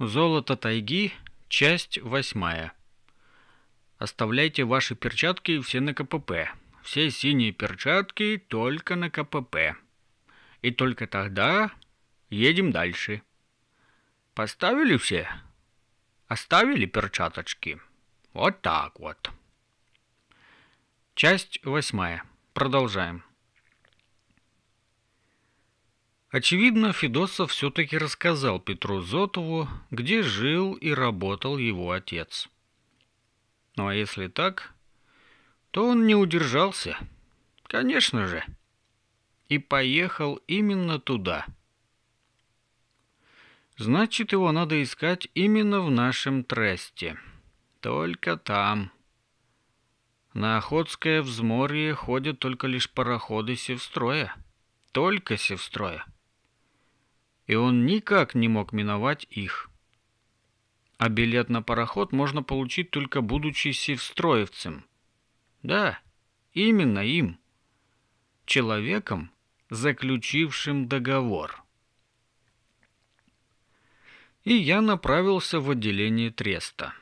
Золото тайги, часть восьмая. Оставляйте ваши перчатки все на КПП. Все синие перчатки только на КПП. И только тогда едем дальше. Поставили все? Оставили перчаточки? Вот так вот. Часть восьмая. Продолжаем. Очевидно, Федосов все-таки рассказал Петру Зотову, где жил и работал его отец. Ну а если так, то он не удержался. Конечно же. И поехал именно туда. Значит, его надо искать именно в нашем тресте. Только там. На Охотское взморье ходят только лишь пароходы Севстроя. Только Севстроя и он никак не мог миновать их. А билет на пароход можно получить только будучи севстроевцем. Да, именно им. Человеком, заключившим договор. И я направился в отделение Треста.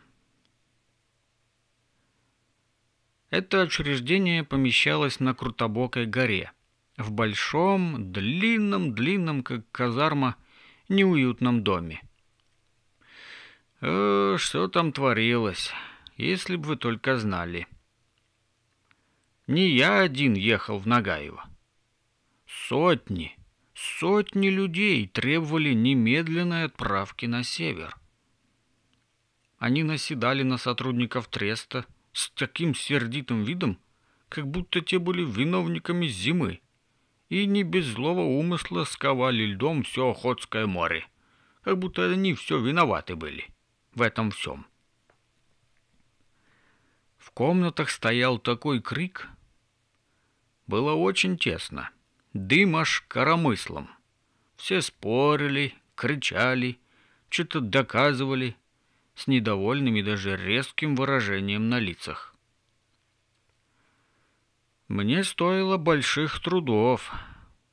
Это учреждение помещалось на Крутобокой горе в большом, длинном, длинном, как казарма, неуютном доме. Э, что там творилось, если бы вы только знали. Не я один ехал в Нагаево. Сотни, сотни людей требовали немедленной отправки на север. Они наседали на сотрудников Треста с таким сердитым видом, как будто те были виновниками зимы – и не без злого умысла сковали льдом все Охотское море, как будто они все виноваты были в этом всем. В комнатах стоял такой крик. Было очень тесно. Дым аж коромыслом. Все спорили, кричали, что-то доказывали, с недовольным и даже резким выражением на лицах. Мне стоило больших трудов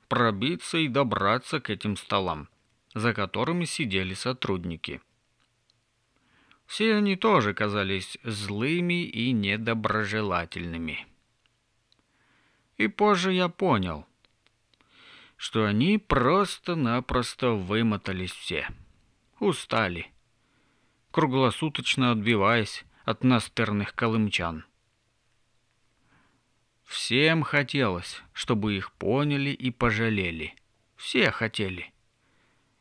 пробиться и добраться к этим столам, за которыми сидели сотрудники. Все они тоже казались злыми и недоброжелательными. И позже я понял, что они просто-напросто вымотались все. Устали, круглосуточно отбиваясь от настырных колымчан. Всем хотелось, чтобы их поняли и пожалели. Все хотели.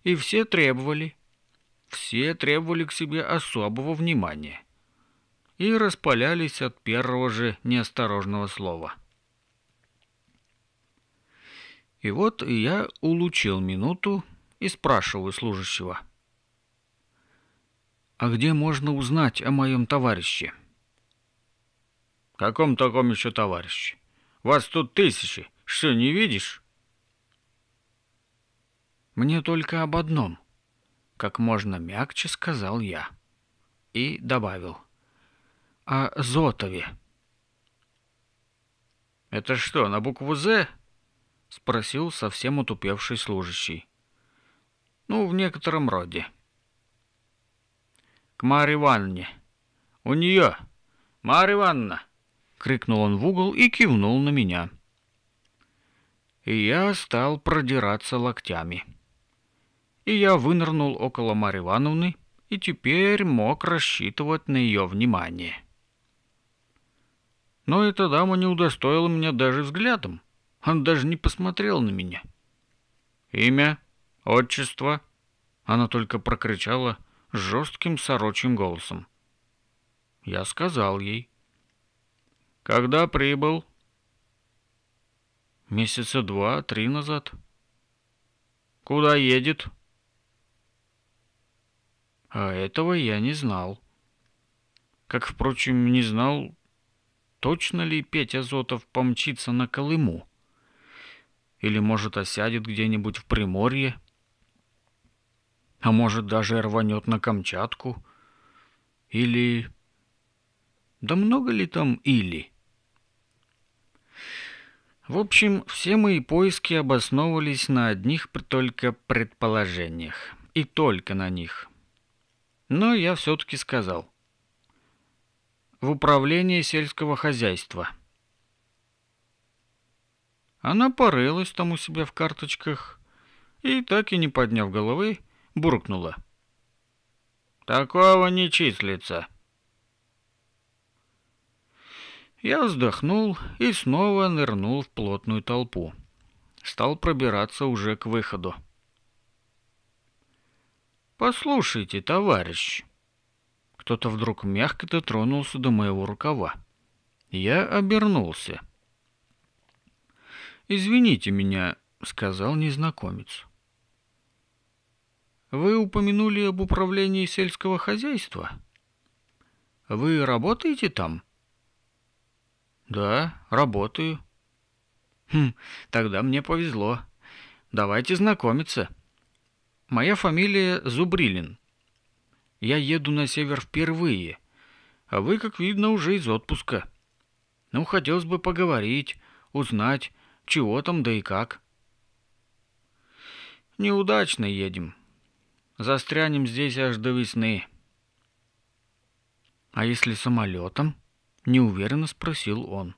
И все требовали. Все требовали к себе особого внимания. И распалялись от первого же неосторожного слова. И вот я улучил минуту и спрашиваю служащего. «А где можно узнать о моем товарище?» «Каком таком еще товарище?» Вас тут тысячи. Что, не видишь? Мне только об одном, как можно мягче сказал я. И добавил. О а Зотове. Это что, на букву «З»? Спросил совсем утупевший служащий. Ну, в некотором роде. К Марье Ивановне. У нее. Марья Ивановна, крикнул он в угол и кивнул на меня. И я стал продираться локтями. И я вынырнул около Марьи Ивановны и теперь мог рассчитывать на ее внимание. Но эта дама не удостоила меня даже взглядом. Он даже не посмотрел на меня. Имя, отчество. Она только прокричала жестким сорочим голосом. Я сказал ей. Когда прибыл? Месяца два-три назад. Куда едет? А этого я не знал. Как, впрочем, не знал, точно ли Петя Зотов помчится на Колыму. Или, может, осядет где-нибудь в Приморье. А может, даже рванет на Камчатку. Или... Да много ли там «или»? В общем, все мои поиски обосновывались на одних только предположениях. И только на них. Но я все-таки сказал. В управление сельского хозяйства. Она порылась там у себя в карточках и, так и не подняв головы, буркнула. «Такого не числится». Я вздохнул и снова нырнул в плотную толпу. Стал пробираться уже к выходу. «Послушайте, товарищ!» Кто-то вдруг мягко дотронулся до моего рукава. Я обернулся. «Извините меня», — сказал незнакомец. «Вы упомянули об управлении сельского хозяйства? Вы работаете там?» «Да, работаю». «Хм, тогда мне повезло. Давайте знакомиться. Моя фамилия Зубрилин. Я еду на север впервые, а вы, как видно, уже из отпуска. Ну, хотелось бы поговорить, узнать, чего там да и как». «Неудачно едем. Застрянем здесь аж до весны». «А если самолетом?» неуверенно спросил он.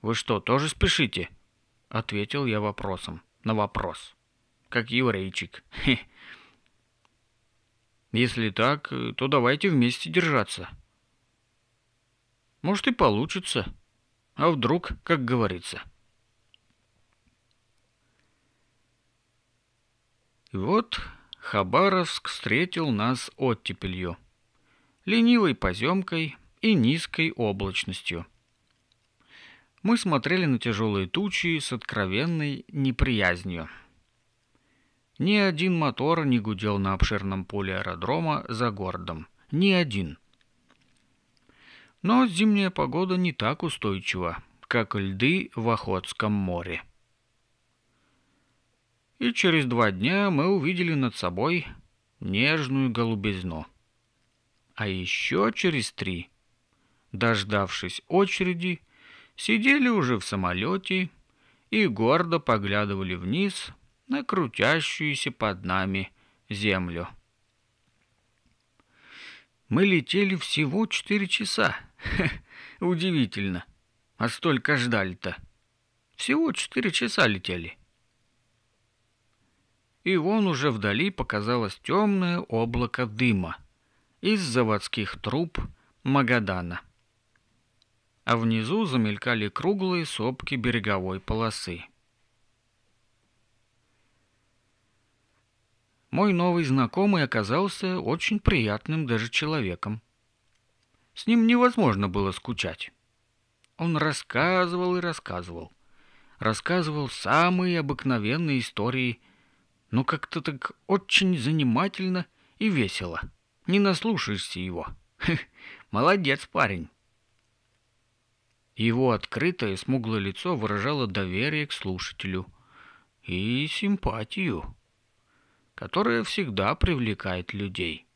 Вы что, тоже спешите? ответил я вопросом на вопрос. Как еврейчик. Если так, то давайте вместе держаться. Может и получится. А вдруг, как говорится. И вот Хабаровск встретил нас оттепелью, ленивой поземкой, и низкой облачностью. Мы смотрели на тяжелые тучи с откровенной неприязнью. Ни один мотор не гудел на обширном поле аэродрома за городом. Ни один. Но зимняя погода не так устойчива, как льды в Охотском море. И через два дня мы увидели над собой нежную голубизну. А еще через три дождавшись очереди, сидели уже в самолете и гордо поглядывали вниз на крутящуюся под нами землю. Мы летели всего четыре часа. Ха, удивительно. А столько ждали-то. Всего четыре часа летели. И вон уже вдали показалось темное облако дыма из заводских труб Магадана а внизу замелькали круглые сопки береговой полосы. Мой новый знакомый оказался очень приятным даже человеком. С ним невозможно было скучать. Он рассказывал и рассказывал. Рассказывал самые обыкновенные истории, но как-то так очень занимательно и весело. Не наслушаешься его. Молодец парень. Его открытое смуглое лицо выражало доверие к слушателю и симпатию, которая всегда привлекает людей.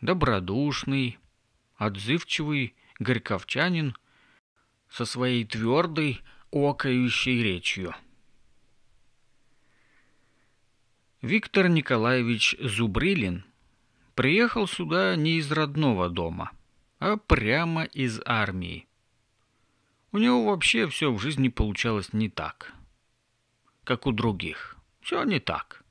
Добродушный, отзывчивый горьковчанин со своей твердой, окающей речью. Виктор Николаевич Зубрилин приехал сюда не из родного дома – а прямо из армии. У него вообще все в жизни получалось не так, как у других. Все не так.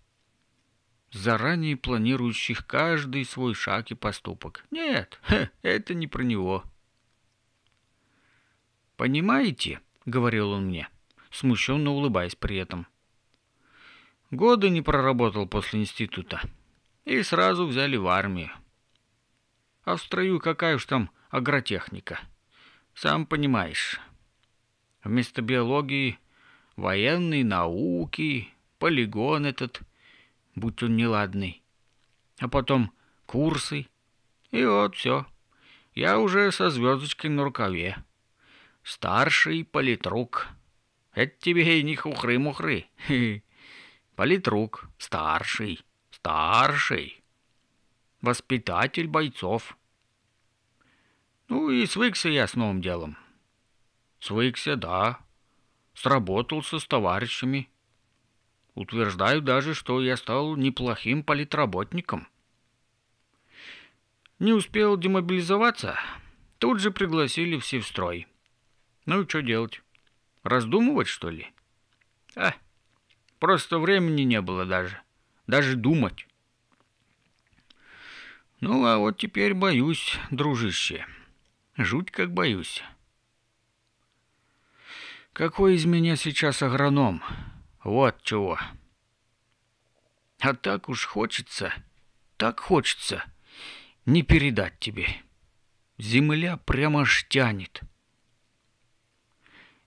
Заранее планирующих каждый свой шаг и поступок. Нет, это не про него. «Понимаете?» — говорил он мне, смущенно улыбаясь при этом. «Годы не проработал после института и сразу взяли в армию. А в строю какая уж там агротехника. Сам понимаешь. Вместо биологии военные науки, полигон этот, будь он неладный. А потом курсы. И вот все. Я уже со звездочкой на рукаве. Старший политрук. Это тебе и не хухры-мухры. Политрук. Старший. Старший воспитатель бойцов. Ну и свыкся я с новым делом. Свыкся, да. Сработался с товарищами. Утверждаю даже, что я стал неплохим политработником. Не успел демобилизоваться, тут же пригласили все в строй. Ну и что делать? Раздумывать, что ли? А, просто времени не было даже. Даже думать. Ну, а вот теперь боюсь, дружище. Жуть как боюсь. Какой из меня сейчас агроном? Вот чего. А так уж хочется, так хочется. Не передать тебе. Земля прямо аж тянет.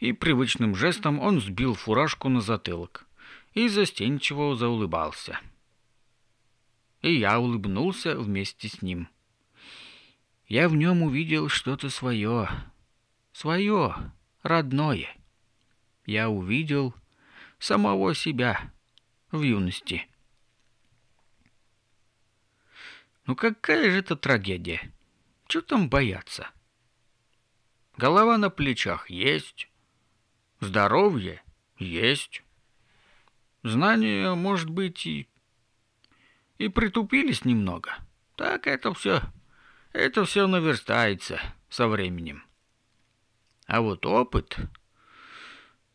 И привычным жестом он сбил фуражку на затылок и застенчиво заулыбался. — и я улыбнулся вместе с ним. Я в нем увидел что-то свое, свое, родное. Я увидел самого себя в юности. Ну какая же это трагедия? Чего там бояться? Голова на плечах есть, здоровье есть, знания, может быть, и и притупились немного. Так это все... Это все наверстается со временем. А вот опыт...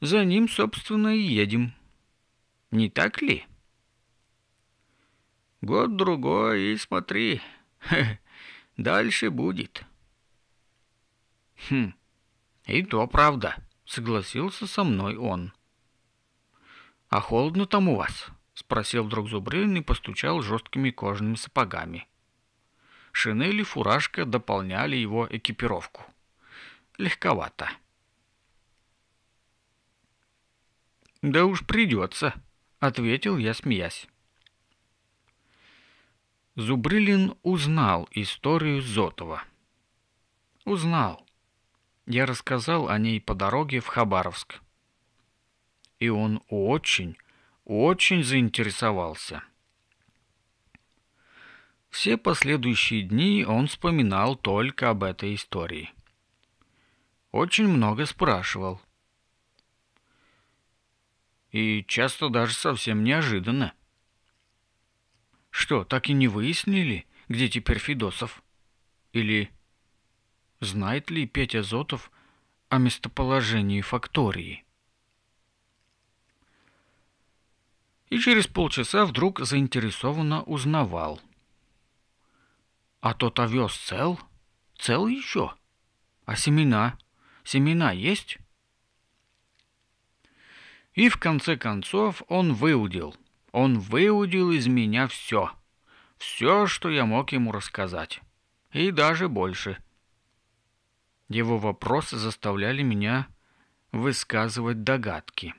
За ним, собственно, и едем. Не так ли? Год-другой, и смотри. Дальше будет. Хм, и то правда, согласился со мной он. А холодно там у вас? — спросил вдруг Зубрин и постучал жесткими кожаными сапогами. Шинель и фуражка дополняли его экипировку. Легковато. «Да уж придется», — ответил я, смеясь. Зубрилин узнал историю Зотова. Узнал. Я рассказал о ней по дороге в Хабаровск. И он очень, очень заинтересовался. Все последующие дни он вспоминал только об этой истории. Очень много спрашивал. И часто даже совсем неожиданно. Что, так и не выяснили, где теперь Федосов? Или знает ли Петя Зотов о местоположении фактории? и через полчаса вдруг заинтересованно узнавал. «А тот овес цел? Цел еще? А семена? Семена есть?» И в конце концов он выудил. Он выудил из меня все. Все, что я мог ему рассказать. И даже больше. Его вопросы заставляли меня высказывать догадки,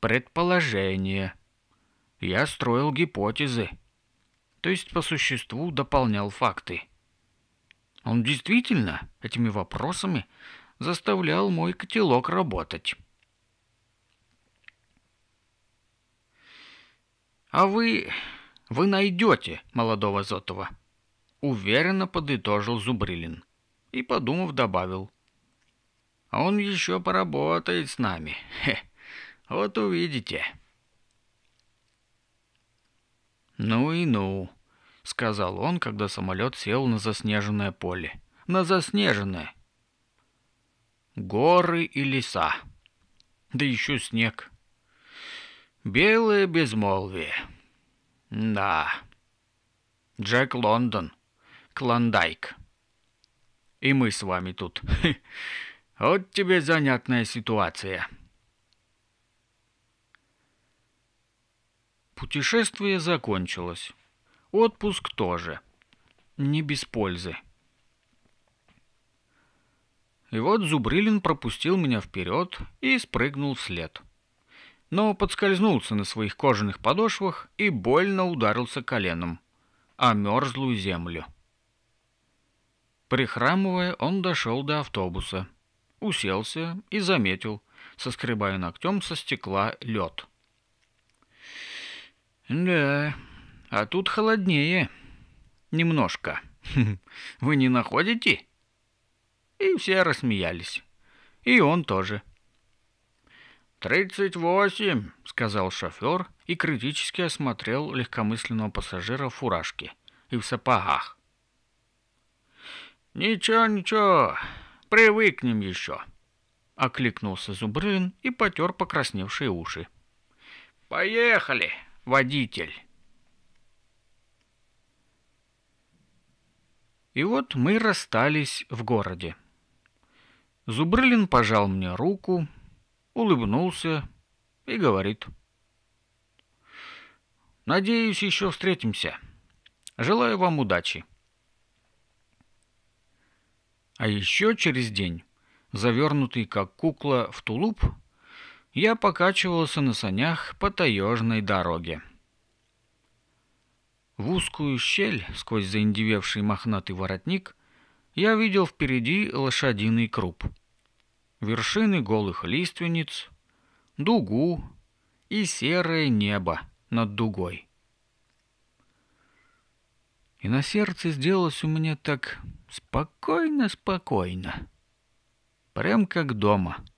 предположения – я строил гипотезы. То есть по существу дополнял факты. Он действительно этими вопросами заставлял мой котелок работать. «А вы... вы найдете молодого Зотова», — уверенно подытожил Зубрилин. И, подумав, добавил. «Он еще поработает с нами. Хе, вот увидите». «Ну и ну», — сказал он, когда самолет сел на заснеженное поле. «На заснеженное!» Горы и леса. Да еще снег. Белое безмолвие. Да. Джек Лондон. Клондайк. И мы с вами тут. Вот тебе занятная ситуация. Путешествие закончилось. Отпуск тоже. Не без пользы. И вот Зубрилин пропустил меня вперед и спрыгнул вслед. Но подскользнулся на своих кожаных подошвах и больно ударился коленом о мерзлую землю. Прихрамывая, он дошел до автобуса, уселся и заметил, соскребая ногтем со стекла лед. «Да, а тут холоднее. Немножко. Вы не находите?» И все рассмеялись. И он тоже. «Тридцать восемь», — сказал шофер и критически осмотрел легкомысленного пассажира в фуражке и в сапогах. «Ничего, ничего, привыкнем еще», — окликнулся Зубрин и потер покрасневшие уши. «Поехали!» водитель. И вот мы расстались в городе. Зубрылин пожал мне руку, улыбнулся и говорит. «Надеюсь, еще встретимся. Желаю вам удачи». А еще через день, завернутый как кукла в тулуп, я покачивался на санях по таежной дороге. В узкую щель, сквозь заиндевевший мохнатый воротник, я видел впереди лошадиный круп. Вершины голых лиственниц, дугу и серое небо над дугой. И на сердце сделалось у меня так спокойно-спокойно, прям как дома —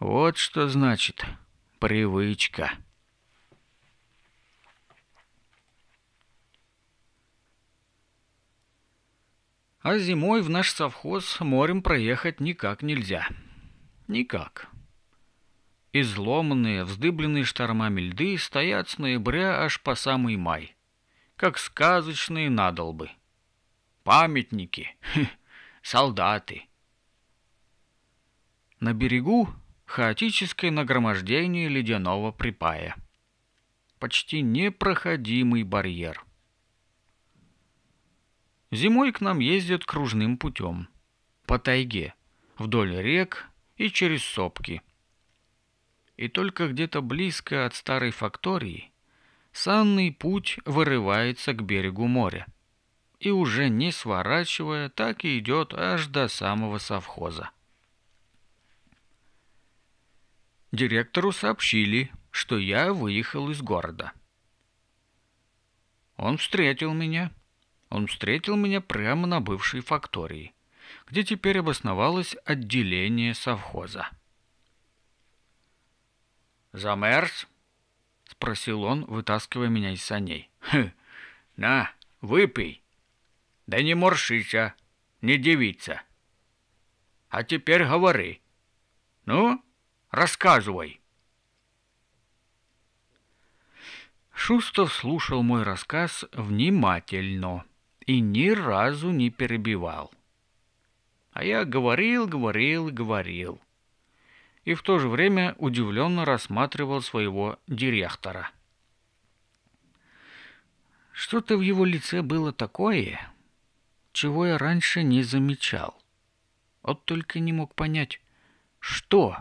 вот что значит привычка. А зимой в наш совхоз морем проехать никак нельзя. Никак. Изломанные, вздыбленные штормами льды стоят с ноября аж по самый май. Как сказочные надолбы. Памятники, солдаты. На берегу хаотическое нагромождение ледяного припая. Почти непроходимый барьер. Зимой к нам ездят кружным путем. По тайге, вдоль рек и через сопки. И только где-то близко от старой фактории санный путь вырывается к берегу моря. И уже не сворачивая, так и идет аж до самого совхоза. Директору сообщили, что я выехал из города. Он встретил меня. Он встретил меня прямо на бывшей фактории, где теперь обосновалось отделение совхоза. «Замерз?» — спросил он, вытаскивая меня из саней. «Хм, на, выпей. Да не морщися, не девица. А теперь говори. Ну, Рассказывай!» Шустов слушал мой рассказ внимательно и ни разу не перебивал. А я говорил, говорил, говорил. И в то же время удивленно рассматривал своего директора. Что-то в его лице было такое, чего я раньше не замечал. Вот только не мог понять, что...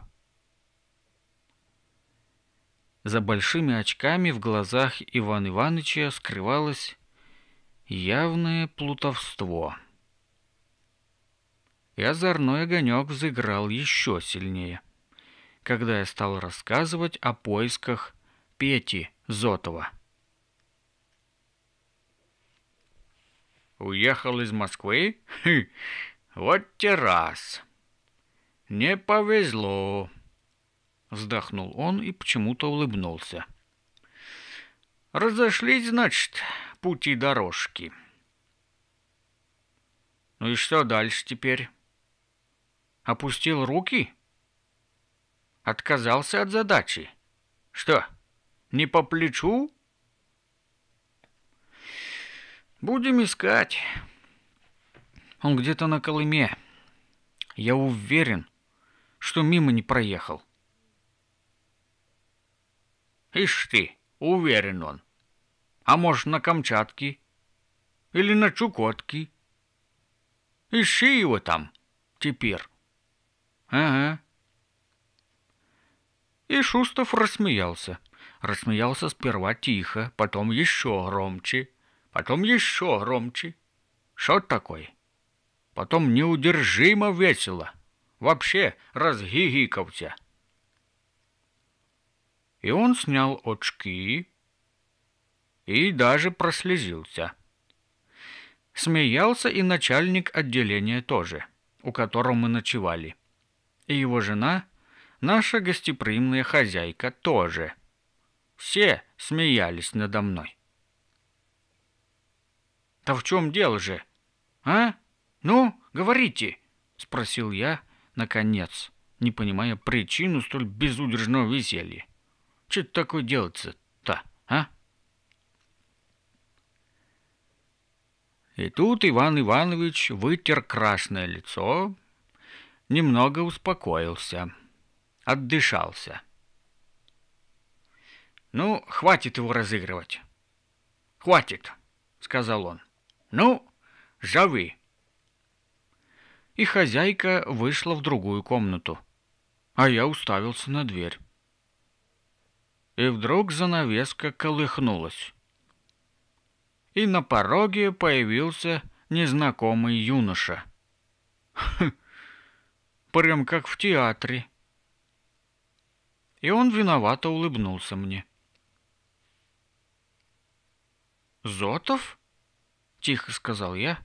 За большими очками в глазах Ивана Ивановича скрывалось явное плутовство. И озорной огонек заиграл еще сильнее, когда я стал рассказывать о поисках Пети Зотова. Уехал из Москвы? Хм, вот раз. Не повезло. Вздохнул он и почему-то улыбнулся. «Разошлись, значит, пути дорожки». «Ну и что дальше теперь?» «Опустил руки?» «Отказался от задачи?» «Что, не по плечу?» «Будем искать. Он где-то на Колыме. Я уверен, что мимо не проехал». Ишь ты, уверен он. А может, на Камчатке? Или на Чукотке? Ищи его там теперь. Ага. И Шустов рассмеялся. Рассмеялся сперва тихо, потом еще громче, потом еще громче. что такое? Потом неудержимо весело. Вообще разгигикался. И он снял очки и даже прослезился. Смеялся и начальник отделения тоже, у которого мы ночевали. И его жена, наша гостеприимная хозяйка, тоже. Все смеялись надо мной. «Да в чем дело же? А? Ну, говорите!» — спросил я, наконец, не понимая причину столь безудержного веселья. Че такое делается-то, а? И тут Иван Иванович вытер красное лицо, немного успокоился, отдышался. «Ну, хватит его разыгрывать». «Хватит», — сказал он. «Ну, зови». И хозяйка вышла в другую комнату, а я уставился на дверь и вдруг занавеска колыхнулась. И на пороге появился незнакомый юноша. Хм, прям как в театре. И он виновато улыбнулся мне. «Зотов?» — тихо сказал я,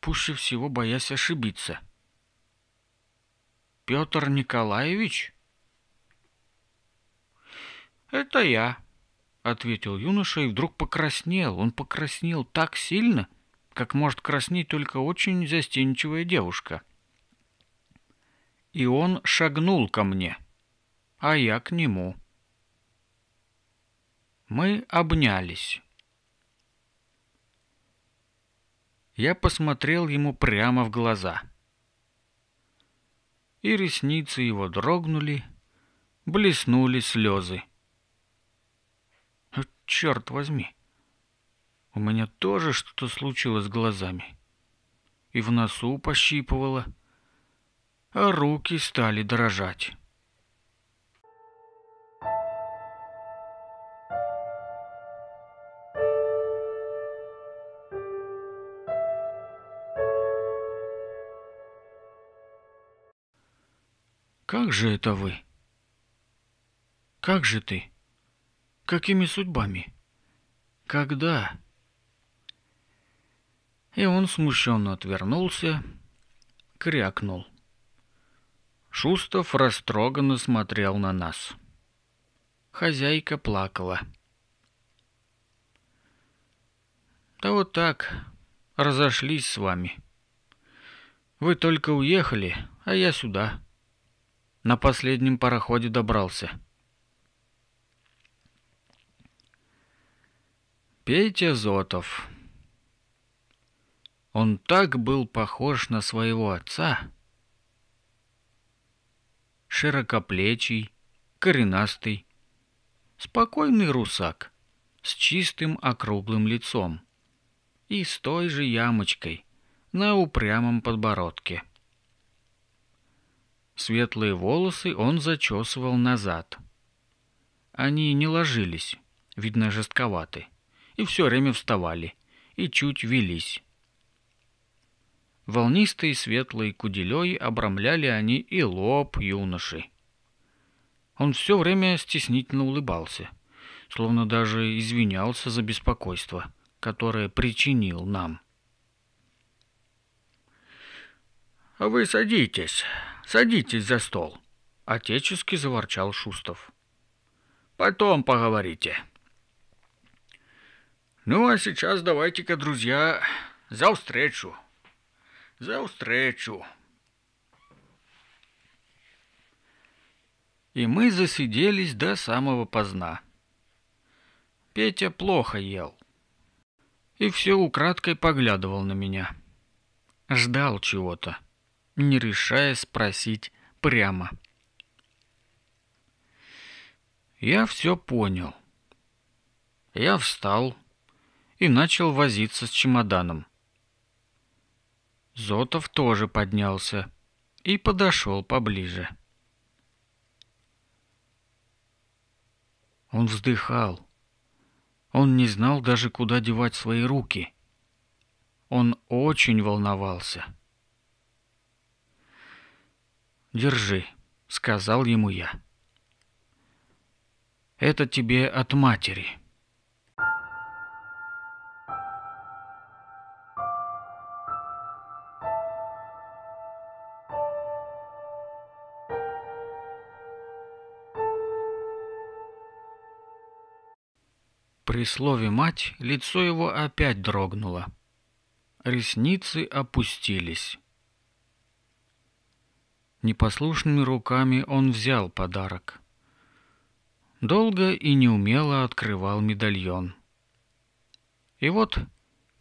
пуще всего боясь ошибиться. «Петр Николаевич?» «Это я», — ответил юноша и вдруг покраснел. Он покраснел так сильно, как может краснеть только очень застенчивая девушка. И он шагнул ко мне, а я к нему. Мы обнялись. Я посмотрел ему прямо в глаза. И ресницы его дрогнули, блеснули слезы черт возьми. У меня тоже что-то случилось с глазами. И в носу пощипывало, а руки стали дрожать. Как же это вы? Как же ты? Какими судьбами? Когда? И он смущенно отвернулся, крякнул. Шустов растроганно смотрел на нас. Хозяйка плакала. Да вот так, разошлись с вами. Вы только уехали, а я сюда. На последнем пароходе добрался. — Петя Зотов. Он так был похож на своего отца. Широкоплечий, коренастый, спокойный русак с чистым округлым лицом и с той же ямочкой на упрямом подбородке. Светлые волосы он зачесывал назад. Они не ложились, видно жестковаты и все время вставали, и чуть велись. Волнистые светлые куделей обрамляли они и лоб юноши. Он все время стеснительно улыбался, словно даже извинялся за беспокойство, которое причинил нам. а «Вы садитесь, садитесь за стол», — отечески заворчал Шустов. «Потом поговорите». Ну, а сейчас давайте-ка, друзья, за встречу. За встречу. И мы засиделись до самого поздна. Петя плохо ел. И все украдкой поглядывал на меня. Ждал чего-то, не решая спросить прямо. Я все понял. Я встал и начал возиться с чемоданом. Зотов тоже поднялся и подошел поближе. Он вздыхал. Он не знал даже, куда девать свои руки. Он очень волновался. «Держи», — сказал ему я. «Это тебе от матери». При слове «мать» лицо его опять дрогнуло. Ресницы опустились. Непослушными руками он взял подарок. Долго и неумело открывал медальон. И вот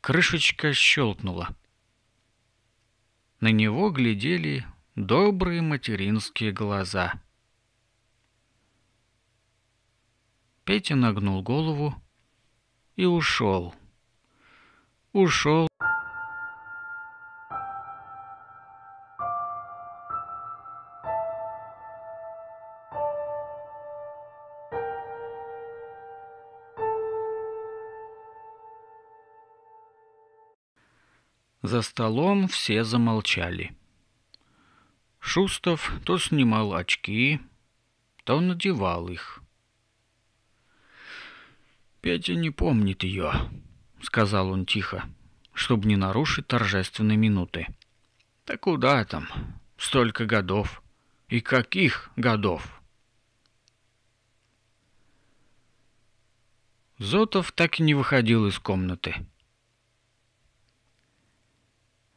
крышечка щелкнула. На него глядели добрые материнские глаза. Петя нагнул голову, и ушел. Ушел. За столом все замолчали. Шустов то снимал очки, то надевал их. Петя не помнит ее», — сказал он тихо, чтобы не нарушить торжественной минуты. «Да куда там? Столько годов. И каких годов?» Зотов так и не выходил из комнаты.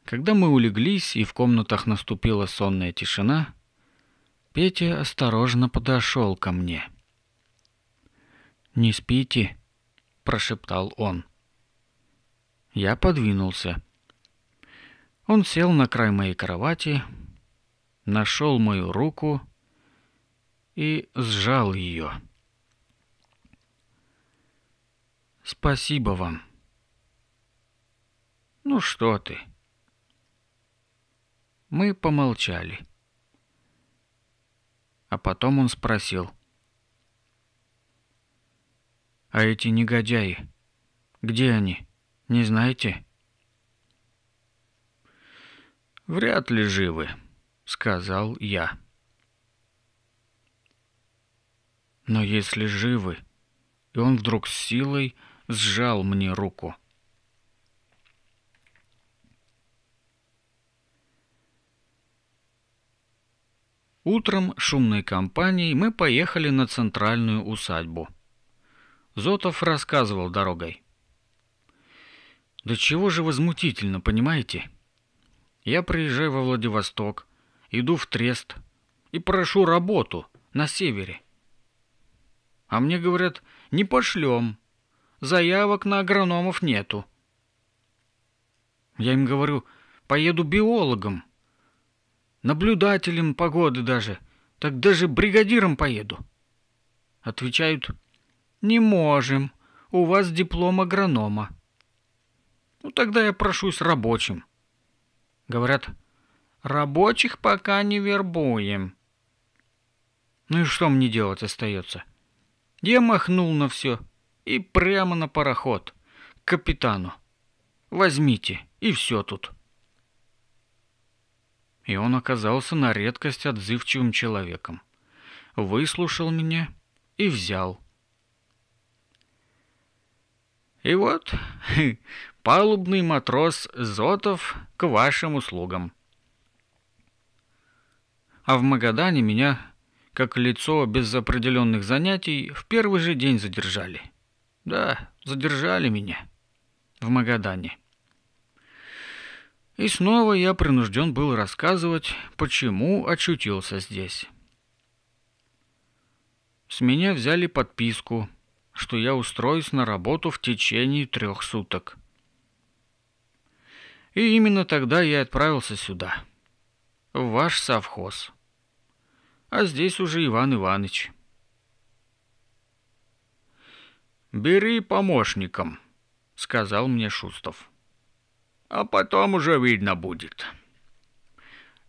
Когда мы улеглись и в комнатах наступила сонная тишина, Петя осторожно подошел ко мне. «Не спите?» прошептал он. Я подвинулся. Он сел на край моей кровати, нашел мою руку и сжал ее. Спасибо вам. Ну что ты? Мы помолчали. А потом он спросил: а эти негодяи? Где они? Не знаете? Вряд ли живы, сказал я. Но если живы, и он вдруг с силой сжал мне руку. Утром шумной компанией мы поехали на центральную усадьбу – Зотов рассказывал дорогой. «Да чего же возмутительно, понимаете? Я приезжаю во Владивосток, иду в Трест и прошу работу на севере. А мне говорят, не пошлем, заявок на агрономов нету. Я им говорю, поеду биологом, наблюдателем погоды даже, так даже бригадиром поеду. Отвечают, «Не можем. У вас диплом агронома». «Ну тогда я прошусь рабочим». Говорят, «Рабочих пока не вербуем». Ну и что мне делать остается? Я махнул на все и прямо на пароход, к капитану. Возьмите, и все тут. И он оказался на редкость отзывчивым человеком. Выслушал меня и взял. И вот палубный матрос Зотов к вашим услугам. А в Магадане меня, как лицо без определенных занятий, в первый же день задержали. Да, задержали меня в Магадане. И снова я принужден был рассказывать, почему очутился здесь. С меня взяли подписку – что я устроюсь на работу в течение трех суток. И именно тогда я отправился сюда, в ваш совхоз. А здесь уже Иван Иванович. «Бери помощником», — сказал мне Шустов. «А потом уже видно будет».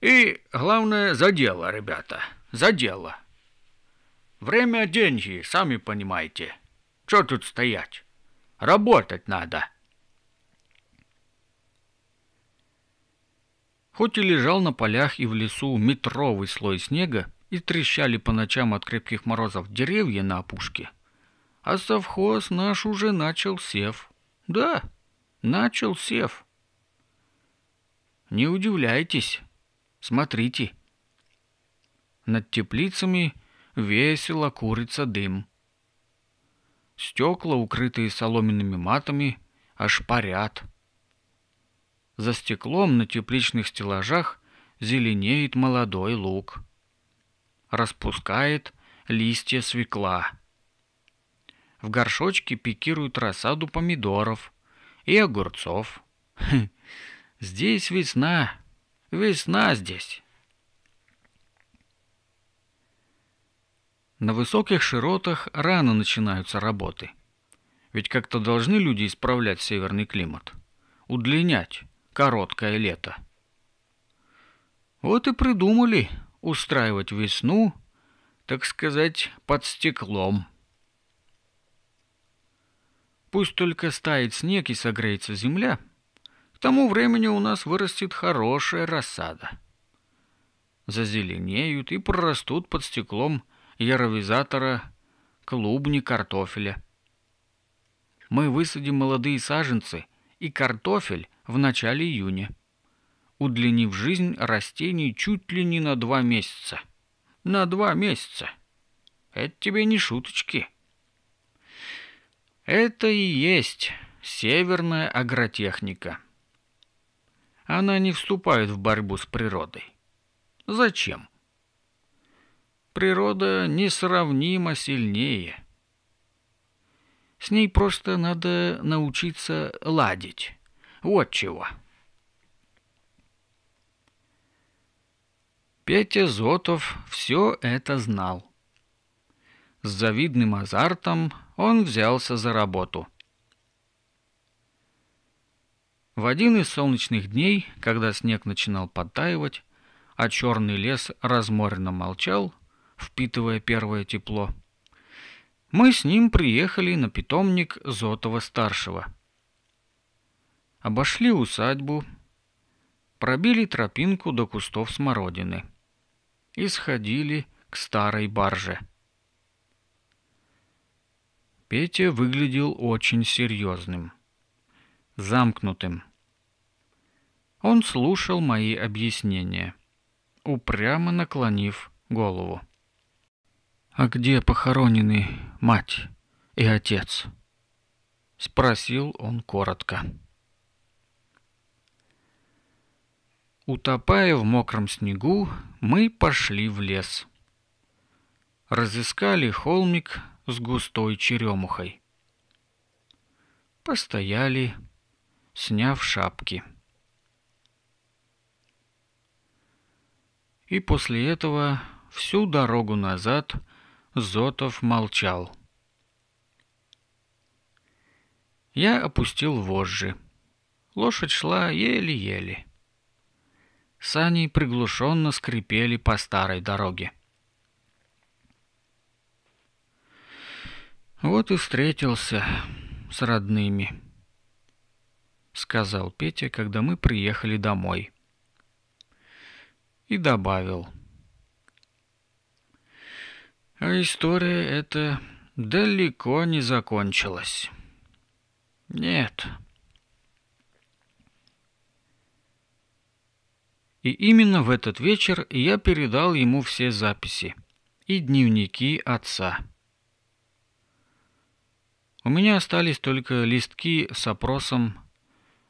И, главное, за дело, ребята, за дело. Время – деньги, сами понимаете. Что тут стоять? Работать надо. Хоть и лежал на полях и в лесу метровый слой снега, и трещали по ночам от крепких морозов деревья на опушке, а совхоз наш уже начал сев. Да, начал сев. Не удивляйтесь, смотрите. Над теплицами весело курится дым. Стекла, укрытые соломенными матами, аж парят. За стеклом на тепличных стеллажах зеленеет молодой лук. Распускает листья свекла. В горшочке пикируют рассаду помидоров и огурцов. Здесь весна, весна здесь. На высоких широтах рано начинаются работы. Ведь как-то должны люди исправлять северный климат. Удлинять короткое лето. Вот и придумали устраивать весну, так сказать, под стеклом. Пусть только стает снег и согреется земля, к тому времени у нас вырастет хорошая рассада. Зазеленеют и прорастут под стеклом яровизатора, клубни, картофеля. Мы высадим молодые саженцы и картофель в начале июня, удлинив жизнь растений чуть ли не на два месяца. На два месяца. Это тебе не шуточки. Это и есть северная агротехника. Она не вступает в борьбу с природой. Зачем? Природа несравнимо сильнее. С ней просто надо научиться ладить. Вот чего. Петя Зотов все это знал. С завидным азартом он взялся за работу. В один из солнечных дней, когда снег начинал подтаивать, а черный лес разморенно молчал, впитывая первое тепло. Мы с ним приехали на питомник Зотова-старшего. Обошли усадьбу, пробили тропинку до кустов смородины и сходили к старой барже. Петя выглядел очень серьезным, замкнутым. Он слушал мои объяснения, упрямо наклонив голову. «А где похоронены мать и отец?» — спросил он коротко. Утопая в мокром снегу, мы пошли в лес. Разыскали холмик с густой черемухой. Постояли, сняв шапки. И после этого всю дорогу назад – Зотов молчал. Я опустил вожжи. Лошадь шла еле-еле. Сани приглушенно скрипели по старой дороге. «Вот и встретился с родными», — сказал Петя, когда мы приехали домой. И добавил — а история эта далеко не закончилась. Нет. И именно в этот вечер я передал ему все записи и дневники отца. У меня остались только листки с опросом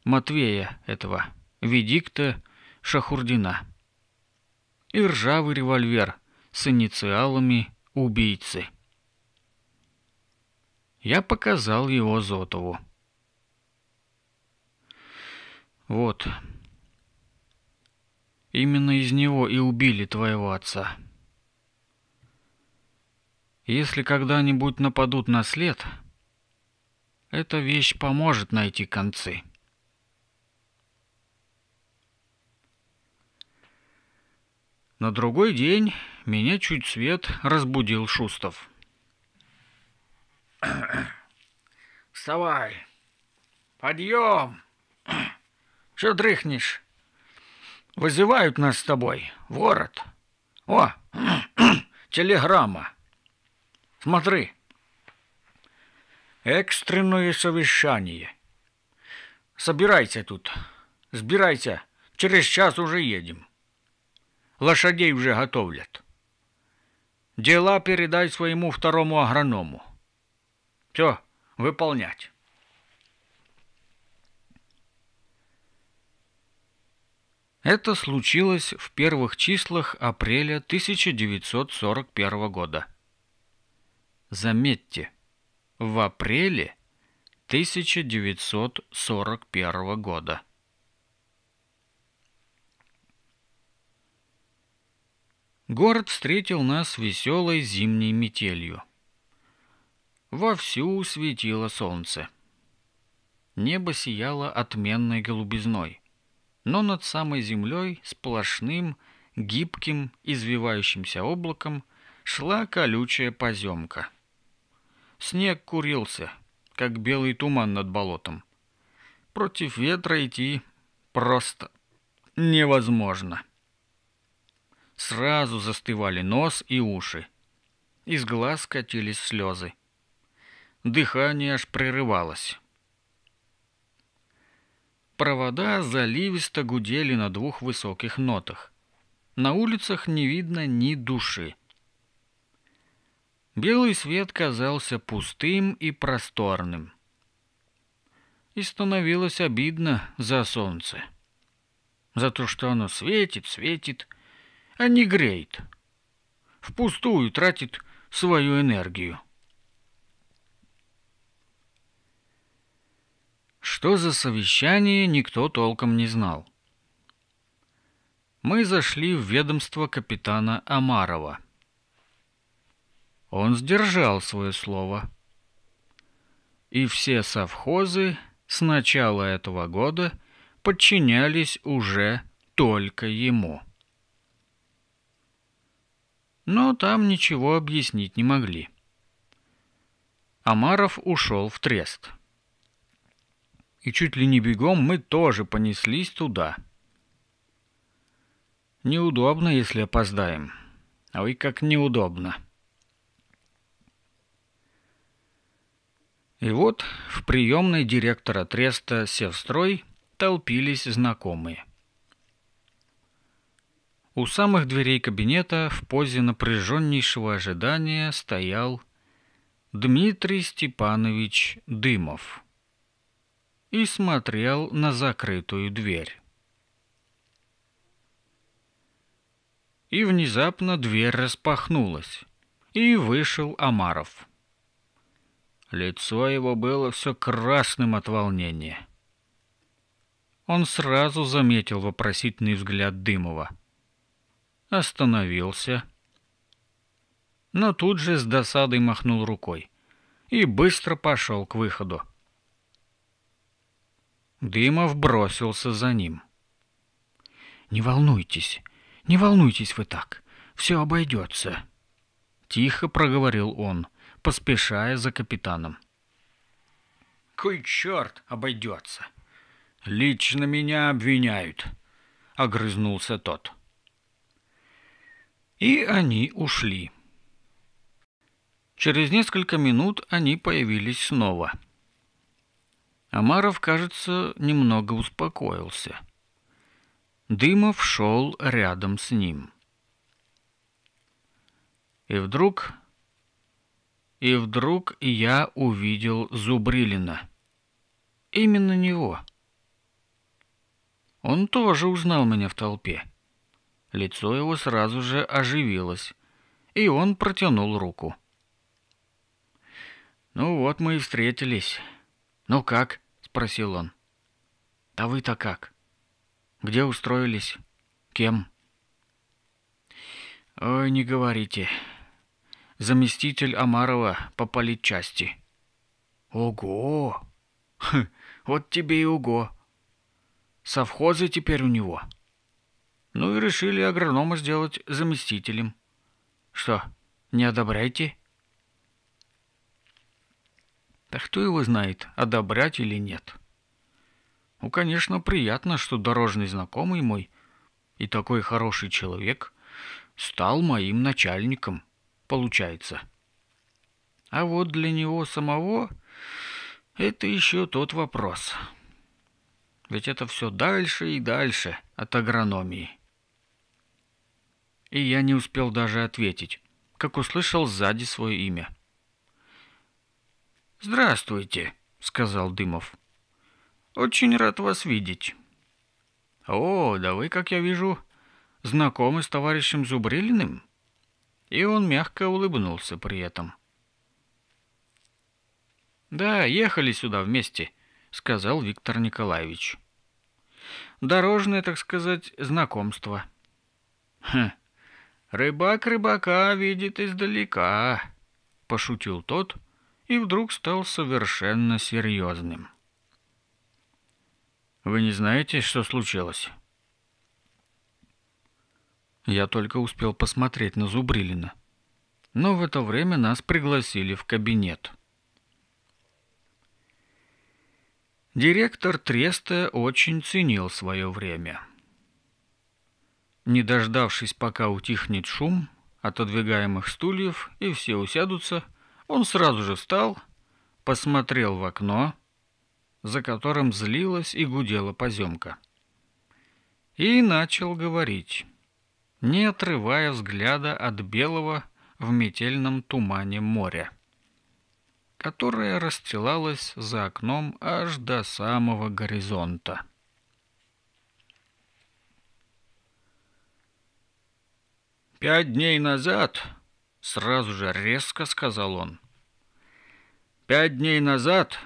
Матвея этого, Ведикта Шахурдина, и ржавый револьвер с инициалами убийцы. Я показал его Зотову. Вот. Именно из него и убили твоего отца. Если когда-нибудь нападут на след, эта вещь поможет найти концы. На другой день меня чуть свет разбудил Шустов. «Вставай! Подъем! Что дрыхнешь? Вызывают нас с тобой Ворот. О, телеграмма. Смотри. Экстренное совещание. Собирайся тут. Сбирайся. Через час уже едем. Лошадей уже готовлят». Дела передай своему второму агроному. Все, выполнять. Это случилось в первых числах апреля 1941 года. Заметьте, в апреле 1941 года. Город встретил нас веселой зимней метелью. Вовсю светило солнце. Небо сияло отменной голубизной, но над самой землей сплошным, гибким, извивающимся облаком шла колючая поземка. Снег курился, как белый туман над болотом. Против ветра идти просто невозможно. Сразу застывали нос и уши. Из глаз катились слезы. Дыхание аж прерывалось. Провода заливисто гудели на двух высоких нотах. На улицах не видно ни души. Белый свет казался пустым и просторным. И становилось обидно за солнце. За то, что оно светит, светит, светит а не греет. Впустую тратит свою энергию. Что за совещание, никто толком не знал. Мы зашли в ведомство капитана Амарова. Он сдержал свое слово. И все совхозы с начала этого года подчинялись уже только ему но там ничего объяснить не могли. Амаров ушел в трест. И чуть ли не бегом мы тоже понеслись туда. Неудобно, если опоздаем. А Ой, как неудобно. И вот в приемной директора Треста Севстрой толпились знакомые. У самых дверей кабинета в позе напряженнейшего ожидания стоял Дмитрий Степанович Дымов и смотрел на закрытую дверь. И внезапно дверь распахнулась, и вышел Амаров. Лицо его было все красным от волнения. Он сразу заметил вопросительный взгляд Дымова – остановился. Но тут же с досадой махнул рукой и быстро пошел к выходу. Дымов бросился за ним. «Не волнуйтесь, не волнуйтесь вы так, все обойдется», — тихо проговорил он, поспешая за капитаном. «Кой черт обойдется? Лично меня обвиняют», — огрызнулся тот. И они ушли. Через несколько минут они появились снова. Амаров, кажется, немного успокоился. Дымов шел рядом с ним. И вдруг... И вдруг я увидел Зубрилина. Именно него. Он тоже узнал меня в толпе. Лицо его сразу же оживилось, и он протянул руку. «Ну вот мы и встретились. Ну как?» — спросил он. Да вы вы-то как? Где устроились? Кем?» «Ой, не говорите. Заместитель Амарова по политчасти». «Ого! Хм, вот тебе и ого! Совхозы теперь у него». Ну и решили агронома сделать заместителем. Что, не одобряйте? Да кто его знает, одобрять или нет. Ну, конечно, приятно, что дорожный знакомый мой и такой хороший человек стал моим начальником, получается. А вот для него самого это еще тот вопрос. Ведь это все дальше и дальше от агрономии. И я не успел даже ответить, как услышал сзади свое имя. «Здравствуйте», — сказал Дымов. «Очень рад вас видеть». «О, да вы, как я вижу, знакомы с товарищем Зубрилиным?» И он мягко улыбнулся при этом. «Да, ехали сюда вместе», — сказал Виктор Николаевич. «Дорожное, так сказать, знакомство». «Хм, «Рыбак рыбака видит издалека», — пошутил тот и вдруг стал совершенно серьезным. «Вы не знаете, что случилось?» Я только успел посмотреть на Зубрилина. Но в это время нас пригласили в кабинет. Директор Треста очень ценил свое время. Не дождавшись, пока утихнет шум отодвигаемых стульев и все усядутся, он сразу же встал, посмотрел в окно, за которым злилась и гудела поземка. И начал говорить, не отрывая взгляда от белого в метельном тумане моря, которое расстилалось за окном аж до самого горизонта. «Пять дней назад», — сразу же резко сказал он, — «пять дней назад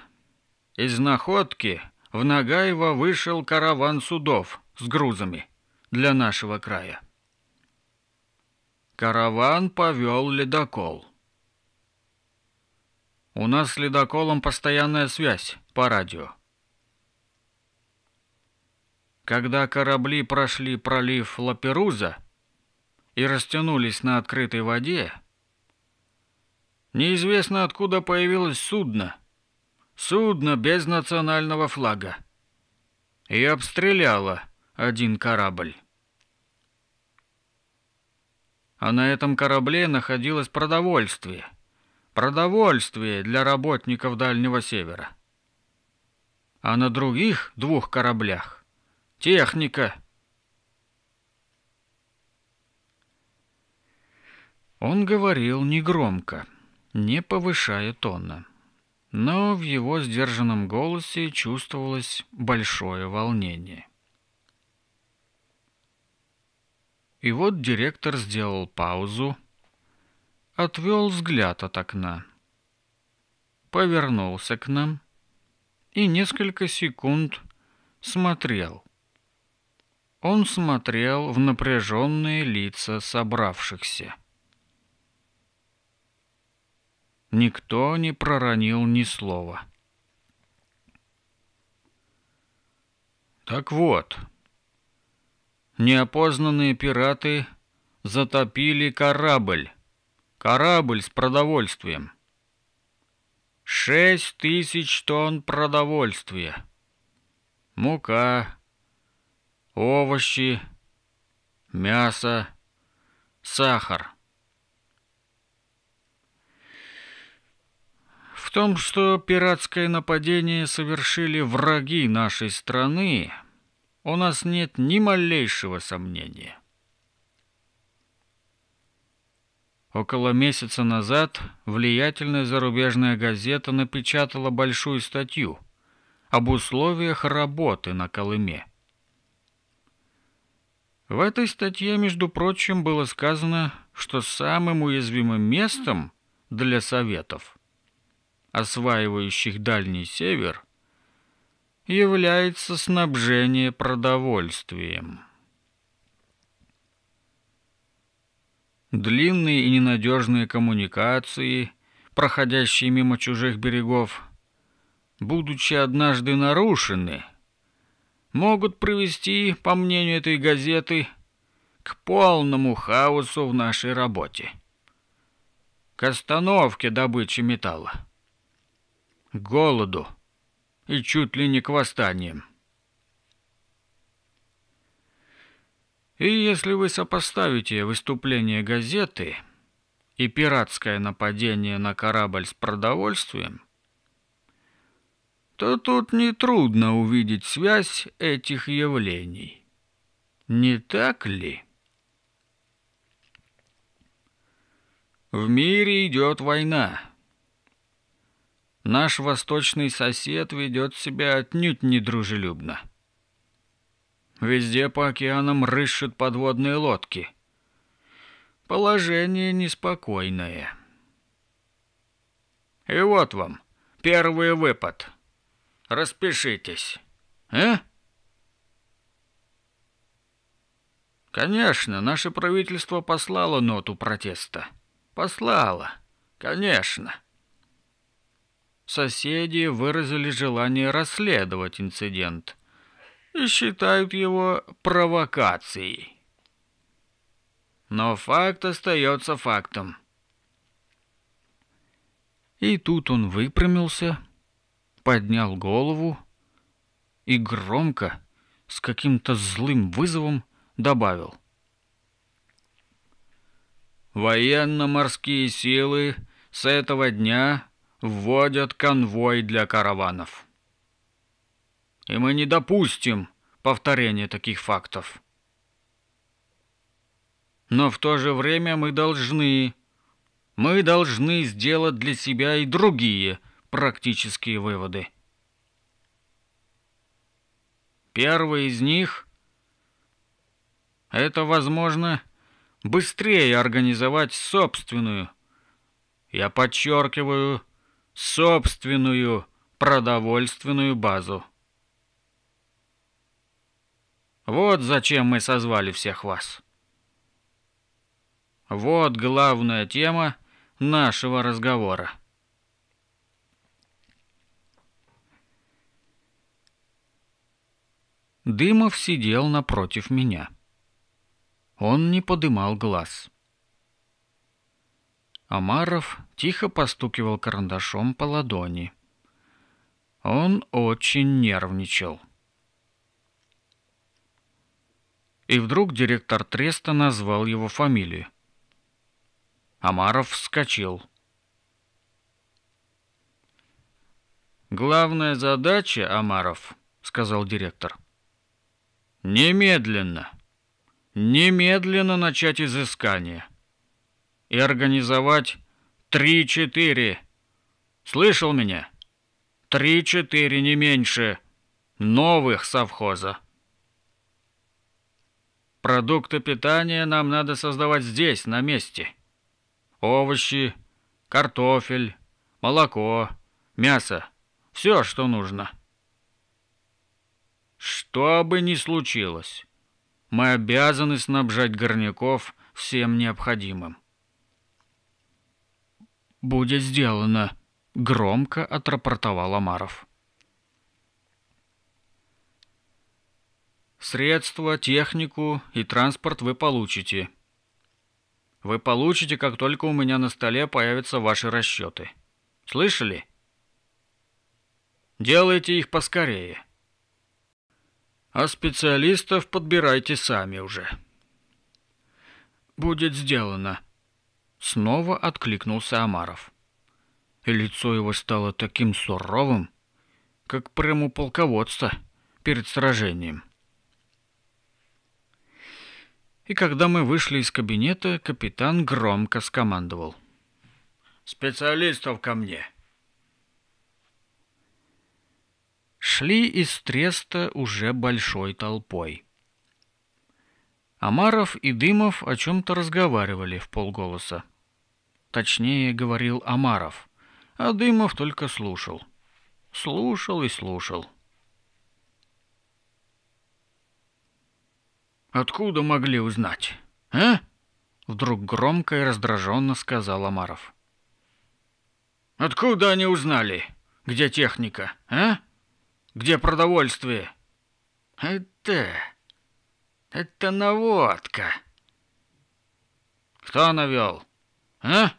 из Находки в Нагаево вышел караван судов с грузами для нашего края. Караван повел ледокол. У нас с ледоколом постоянная связь по радио. Когда корабли прошли пролив Лаперуза, и растянулись на открытой воде, неизвестно откуда появилось судно. Судно без национального флага. И обстреляло один корабль. А на этом корабле находилось продовольствие. Продовольствие для работников Дальнего Севера. А на других двух кораблях – техника – Он говорил негромко, не повышая тона. Но в его сдержанном голосе чувствовалось большое волнение. И вот директор сделал паузу, отвел взгляд от окна, повернулся к нам и несколько секунд смотрел. Он смотрел в напряженные лица собравшихся. Никто не проронил ни слова. Так вот, неопознанные пираты затопили корабль. Корабль с продовольствием. Шесть тысяч тонн продовольствия. Мука, овощи, мясо, сахар. том, что пиратское нападение совершили враги нашей страны, у нас нет ни малейшего сомнения. Около месяца назад влиятельная зарубежная газета напечатала большую статью об условиях работы на Колыме. В этой статье, между прочим, было сказано, что самым уязвимым местом для советов – осваивающих Дальний Север, является снабжение продовольствием. Длинные и ненадежные коммуникации, проходящие мимо чужих берегов, будучи однажды нарушены, могут привести, по мнению этой газеты, к полному хаосу в нашей работе, к остановке добычи металла к голоду и чуть ли не к восстаниям. И если вы сопоставите выступление газеты и пиратское нападение на корабль с продовольствием, то тут нетрудно увидеть связь этих явлений. Не так ли? В мире идет война. Наш восточный сосед ведет себя отнюдь недружелюбно. Везде по океанам рыщут подводные лодки. Положение неспокойное. И вот вам первый выпад. Распишитесь. э? Конечно, наше правительство послало ноту протеста. Послало. Конечно. Соседи выразили желание расследовать инцидент и считают его провокацией. Но факт остается фактом. И тут он выпрямился, поднял голову и громко, с каким-то злым вызовом, добавил. Военно-морские силы с этого дня вводят конвой для караванов. И мы не допустим повторения таких фактов. Но в то же время мы должны... Мы должны сделать для себя и другие практические выводы. Первый из них – это, возможно, быстрее организовать собственную, я подчеркиваю – собственную продовольственную базу. Вот зачем мы созвали всех вас. Вот главная тема нашего разговора. Дымов сидел напротив меня. Он не подымал глаз. Амаров тихо постукивал карандашом по ладони. Он очень нервничал. И вдруг директор Треста назвал его фамилию. Амаров вскочил. «Главная задача, Амаров», — сказал директор, — «немедленно, немедленно начать изыскание» и организовать три-четыре. Слышал меня? Три-четыре, не меньше, новых совхоза. Продукты питания нам надо создавать здесь, на месте. Овощи, картофель, молоко, мясо. Все, что нужно. Что бы ни случилось, мы обязаны снабжать горняков всем необходимым будет сделано», — громко отрапортовал Амаров. Средства, технику и транспорт вы получите. Вы получите, как только у меня на столе появятся ваши расчеты. Слышали? Делайте их поскорее. А специалистов подбирайте сами уже. Будет сделано, Снова откликнулся Амаров. И лицо его стало таким суровым, как прямо полководца перед сражением. И когда мы вышли из кабинета, капитан громко скомандовал. «Специалистов ко мне!» Шли из Треста уже большой толпой. Амаров и Дымов о чем-то разговаривали в полголоса. Точнее, говорил Амаров. А Дымов только слушал. Слушал и слушал. «Откуда могли узнать? А?» Вдруг громко и раздраженно сказал Амаров. «Откуда они узнали? Где техника, а? Где продовольствие?» «Это... это наводка!» «Кто навел? А?»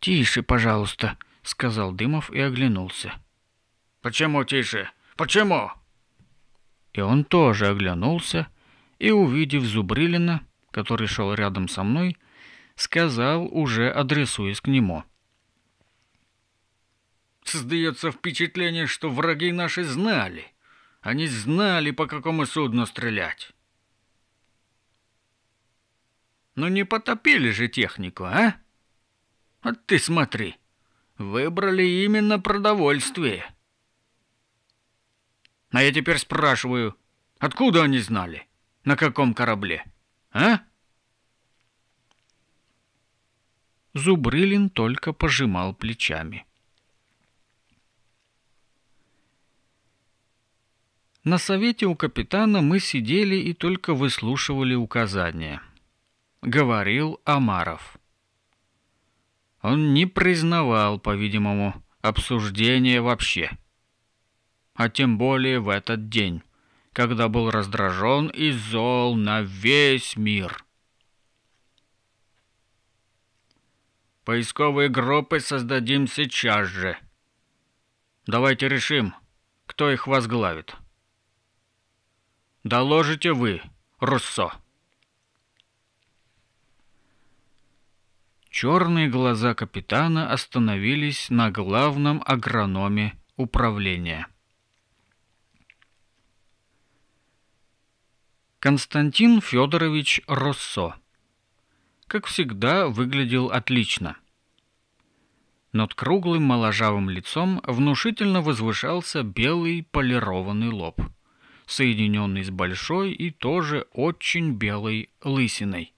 «Тише, пожалуйста», — сказал Дымов и оглянулся. «Почему тише? Почему?» И он тоже оглянулся и, увидев Зубрилина, который шел рядом со мной, сказал, уже адресуясь к нему. «Создается впечатление, что враги наши знали. Они знали, по какому судну стрелять». «Ну не потопили же технику, а?» А ты смотри, выбрали именно продовольствие. А я теперь спрашиваю, откуда они знали? На каком корабле? А? Зубрылин только пожимал плечами. На совете у капитана мы сидели и только выслушивали указания. Говорил Амаров. Он не признавал, по-видимому, обсуждения вообще. А тем более в этот день, когда был раздражен и зол на весь мир. Поисковые группы создадим сейчас же. Давайте решим, кто их возглавит. Доложите вы, Руссо. Черные глаза капитана остановились на главном агрономе управления. Константин Федорович Россо, как всегда, выглядел отлично. Над круглым моложавым лицом внушительно возвышался белый полированный лоб, соединенный с большой и тоже очень белой лысиной –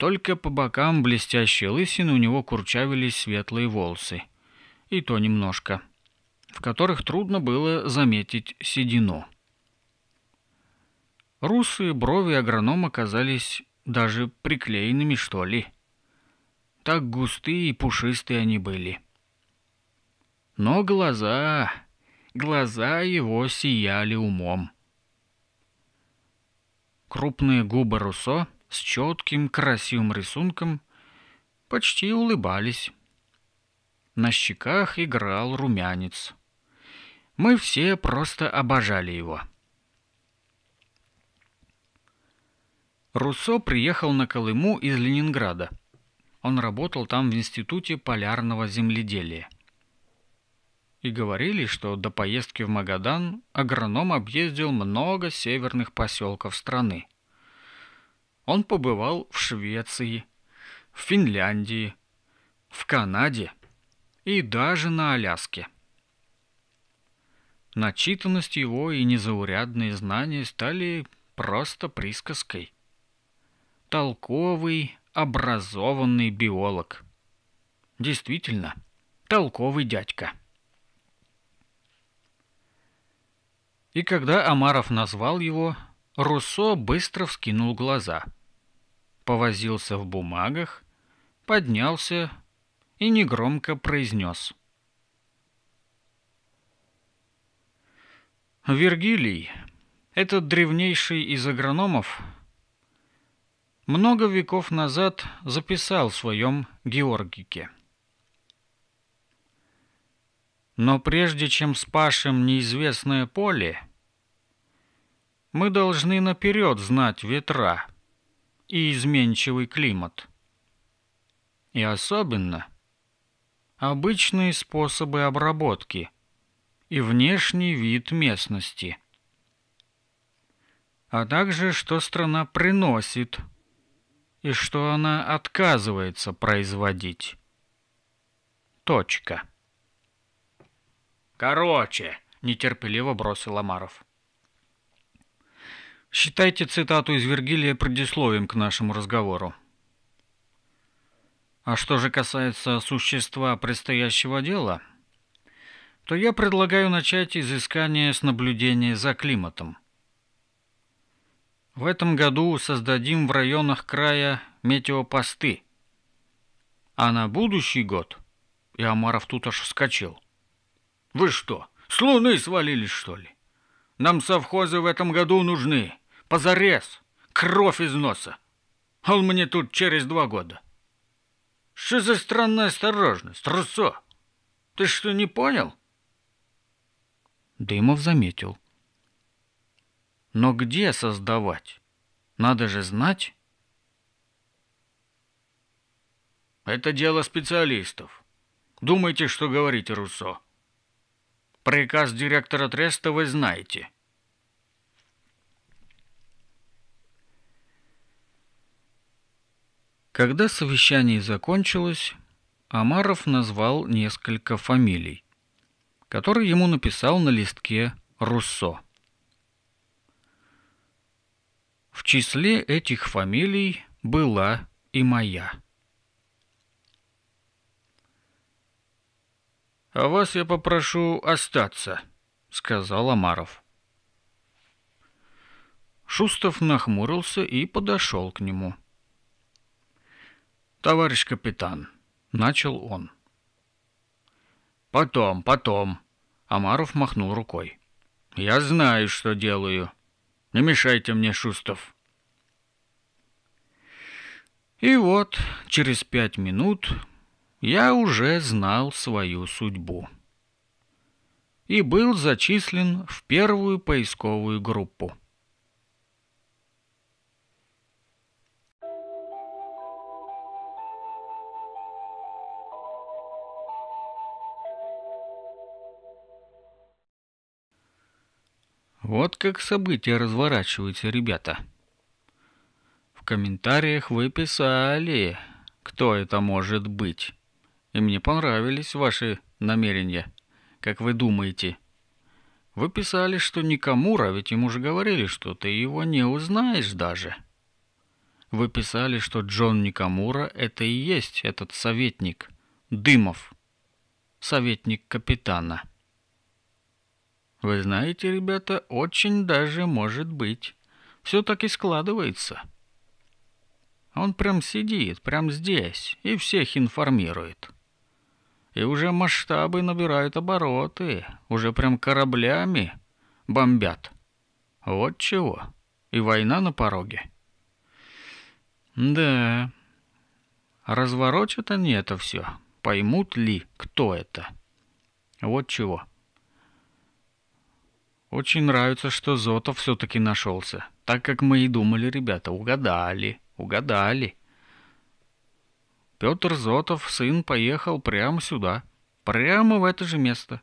только по бокам блестящей лысины у него курчавились светлые волосы. И то немножко. В которых трудно было заметить седину. Русые брови агронома казались даже приклеенными, что ли. Так густые и пушистые они были. Но глаза... Глаза его сияли умом. Крупные губы Руссо — с четким красивым рисунком, почти улыбались. На щеках играл румянец. Мы все просто обожали его. Руссо приехал на Колыму из Ленинграда. Он работал там в Институте полярного земледелия. И говорили, что до поездки в Магадан агроном объездил много северных поселков страны. Он побывал в Швеции, в Финляндии, в Канаде и даже на Аляске. Начитанность его и незаурядные знания стали просто присказкой. Толковый, образованный биолог. Действительно, толковый дядька. И когда Амаров назвал его, Руссо быстро вскинул глаза – повозился в бумагах, поднялся и негромко произнес. Вергилий, этот древнейший из агрономов, много веков назад записал в своем Георгике. Но прежде чем спашем неизвестное поле, мы должны наперед знать ветра, и изменчивый климат. И особенно обычные способы обработки и внешний вид местности, а также что страна приносит и что она отказывается производить. Точка. «Короче», — нетерпеливо бросил Амаров. Считайте цитату из Вергилия предисловием к нашему разговору. А что же касается существа предстоящего дела, то я предлагаю начать изыскание с наблюдения за климатом. В этом году создадим в районах края метеопосты. А на будущий год... И Амаров тут аж вскочил. Вы что, с луны свалились, что ли? Нам совхозы в этом году нужны. Позарез! Кровь из носа! А он мне тут через два года. Что за странная осторожность, Руссо? Ты что, не понял? Дымов заметил. Но где создавать? Надо же знать. Это дело специалистов. Думайте, что говорите, Руссо. Приказ директора Треста вы знаете. — Когда совещание закончилось, Амаров назвал несколько фамилий, которые ему написал на листке Руссо. В числе этих фамилий была и моя. «А вас я попрошу остаться», — сказал Амаров. Шустов нахмурился и подошел к нему. — «Товарищ капитан», — начал он. «Потом, потом», — Амаров махнул рукой. «Я знаю, что делаю. Не мешайте мне, Шустов». И вот через пять минут я уже знал свою судьбу и был зачислен в первую поисковую группу. Вот как события разворачиваются, ребята. В комментариях вы писали, кто это может быть. И мне понравились ваши намерения, как вы думаете. Вы писали, что Никамура, ведь ему же говорили, что ты его не узнаешь даже. Вы писали, что Джон Никамура – это и есть этот советник Дымов, советник капитана. Вы знаете, ребята, очень даже может быть. Все так и складывается. Он прям сидит, прям здесь, и всех информирует. И уже масштабы набирают обороты, уже прям кораблями бомбят. Вот чего. И война на пороге. Да. Разворотят они это все. Поймут ли, кто это? Вот чего. Очень нравится, что Зотов все-таки нашелся. Так как мы и думали, ребята, угадали, угадали. Петр Зотов, сын, поехал прямо сюда, прямо в это же место.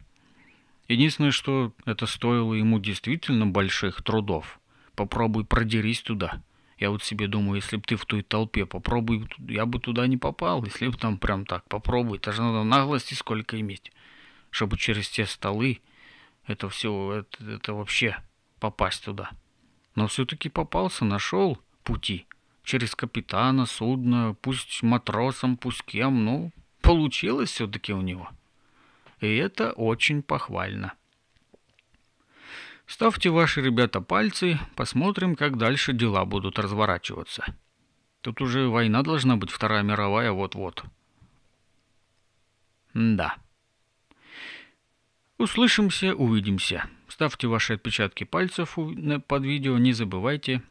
Единственное, что это стоило ему действительно больших трудов. Попробуй продерись туда. Я вот себе думаю, если бы ты в той толпе попробуй, я бы туда не попал, если бы там прям так попробуй. Это же надо наглости сколько иметь, чтобы через те столы это все, это, это вообще попасть туда. Но все-таки попался, нашел пути. Через капитана, судно, пусть матросом, пусть кем, ну, получилось все-таки у него. И это очень похвально. Ставьте ваши ребята пальцы, посмотрим, как дальше дела будут разворачиваться. Тут уже война должна быть, Вторая мировая вот-вот. Да. Услышимся, увидимся. Ставьте ваши отпечатки пальцев под видео, не забывайте.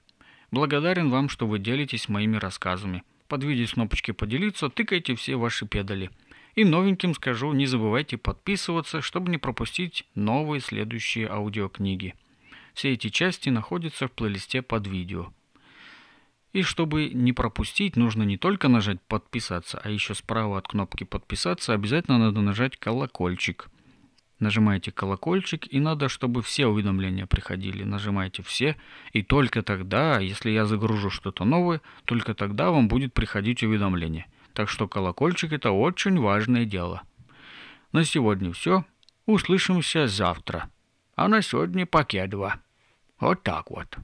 Благодарен вам, что вы делитесь моими рассказами. Под видео с кнопочки «Поделиться» тыкайте все ваши педали. И новеньким скажу, не забывайте подписываться, чтобы не пропустить новые следующие аудиокниги. Все эти части находятся в плейлисте под видео. И чтобы не пропустить, нужно не только нажать «Подписаться», а еще справа от кнопки «Подписаться» обязательно надо нажать колокольчик – Нажимаете колокольчик, и надо, чтобы все уведомления приходили. Нажимаете все, и только тогда, если я загружу что-то новое, только тогда вам будет приходить уведомление. Так что колокольчик это очень важное дело. На сегодня все. Услышимся завтра. А на сегодня пока два. Вот так вот.